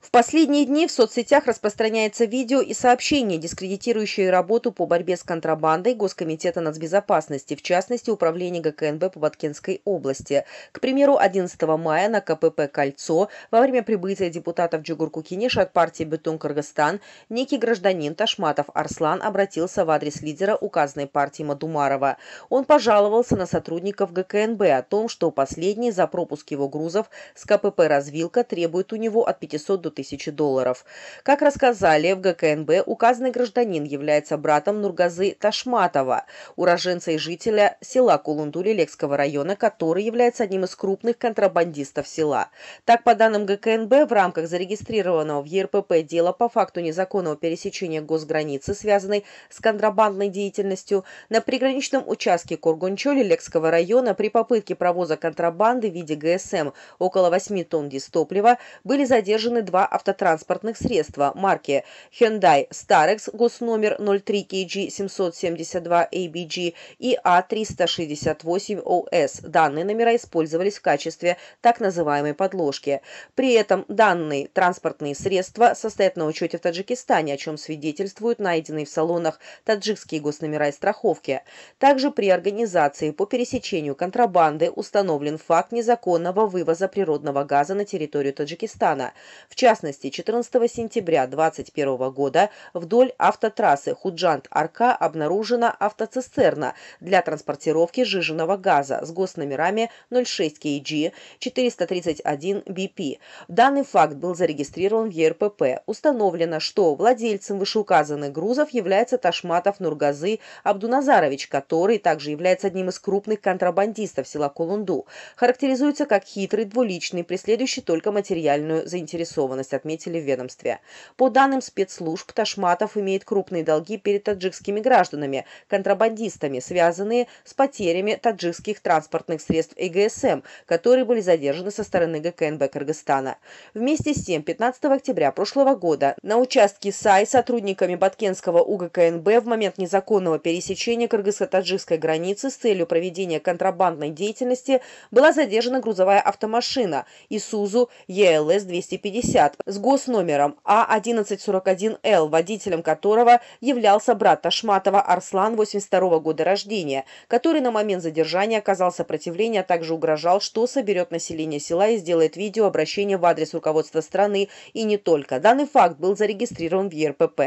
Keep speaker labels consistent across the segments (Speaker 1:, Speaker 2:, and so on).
Speaker 1: В последние дни в соцсетях распространяется видео и сообщения, дискредитирующие работу по борьбе с контрабандой Госкомитета нацбезопасности, в частности Управления ГКНБ по Баткенской области. К примеру, 11 мая на КПП «Кольцо» во время прибытия депутатов Джигурку Кинеша от партии «Бетон Кыргызстан» некий гражданин Ташматов Арслан обратился в адрес лидера указанной партии Мадумарова. Он пожаловался на сотрудников ГКНБ о том, что последний за пропуск его грузов с КПП «Развилка» требует у него от 500 до тысячи долларов. Как рассказали в ГКНБ, указанный гражданин является братом Нургазы Ташматова, уроженца и жителя села Кулундули Лекского района, который является одним из крупных контрабандистов села. Так, по данным ГКНБ, в рамках зарегистрированного в ЕРПП дела по факту незаконного пересечения госграницы, связанной с контрабандной деятельностью, на приграничном участке Кургунчоли Лекского района при попытке провоза контрабанды в виде ГСМ около 8 тонн дистоплива были задержаны два два автотранспортных средства марки Hyundai Starex госномер 03KG772ABG и A368OS. А данные номера использовались в качестве так называемой подложки. При этом данные транспортные средства состоят на учете в Таджикистане, о чем свидетельствуют найденные в салонах таджикские госномера и страховки. Также при организации по пересечению контрабанды установлен факт незаконного вывоза природного газа на территорию Таджикистана. В частности, 14 сентября 2021 года вдоль автотрассы Худжант-Арка обнаружена автоцистерна для транспортировки жиженного газа с госномерами 06 КГ 431 bp Данный факт был зарегистрирован в ЕРПП. Установлено, что владельцем вышеуказанных грузов является Ташматов Нургазы Абдуназарович, который также является одним из крупных контрабандистов села Кулунду. Характеризуется как хитрый, двуличный, преследующий только материальную заинтересованность заинтересованность, отметили в ведомстве. По данным спецслужб, Ташматов имеет крупные долги перед таджикскими гражданами, контрабандистами, связанные с потерями таджикских транспортных средств ЭГСМ, которые были задержаны со стороны ГКНБ Кыргызстана. Вместе с тем, 15 октября прошлого года на участке САИ сотрудниками Баткенского УГКНБ в момент незаконного пересечения кыргызско-таджикской границы с целью проведения контрабандной деятельности была задержана грузовая автомашина Исузу ЕЛС-250, 50 с госномером А1141Л, водителем которого являлся брат Ташматова Арслан 82 года рождения, который на момент задержания оказал сопротивление, а также угрожал, что соберет население села и сделает видео видеообращение в адрес руководства страны и не только. Данный факт был зарегистрирован в ЕРПП.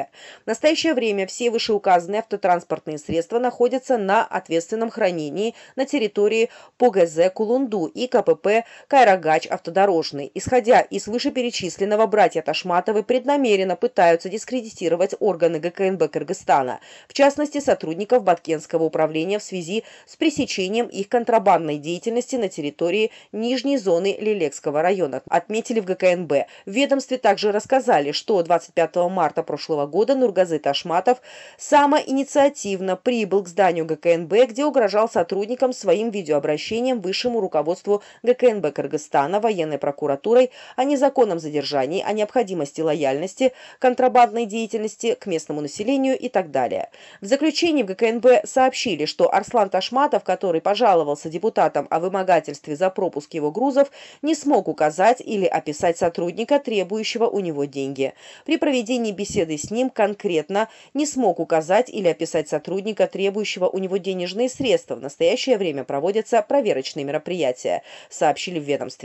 Speaker 1: В настоящее время все вышеуказанные автотранспортные средства находятся на ответственном хранении на территории ПГЗ Кулунду и КПП Кайрагач автодорожный. Исходя из вышеперечисленных Добрынова братья Ташматовы преднамеренно пытаются дискредитировать органы ГКНБ Кыргызстана, в частности сотрудников Баткенского управления в связи с пресечением их контрабандной деятельности на территории нижней зоны Лилекского района, отметили в ГКНБ. В ведомстве также рассказали, что 25 марта прошлого года Нургазы Ташматов самоинициативно прибыл к зданию ГКНБ, где угрожал сотрудникам своим видеообращением высшему руководству ГКНБ Кыргызстана, военной прокуратурой о а незаконном задержании задержаний, о необходимости лояльности, контрабандной деятельности к местному населению и так далее. В заключении в ГКНБ сообщили, что Арслан Ташматов, который пожаловался депутатам о вымогательстве за пропуск его грузов, не смог указать или описать сотрудника, требующего у него деньги. При проведении беседы с ним конкретно не смог указать или описать сотрудника, требующего у него денежные средства. В настоящее время проводятся проверочные мероприятия, сообщили в ведомстве.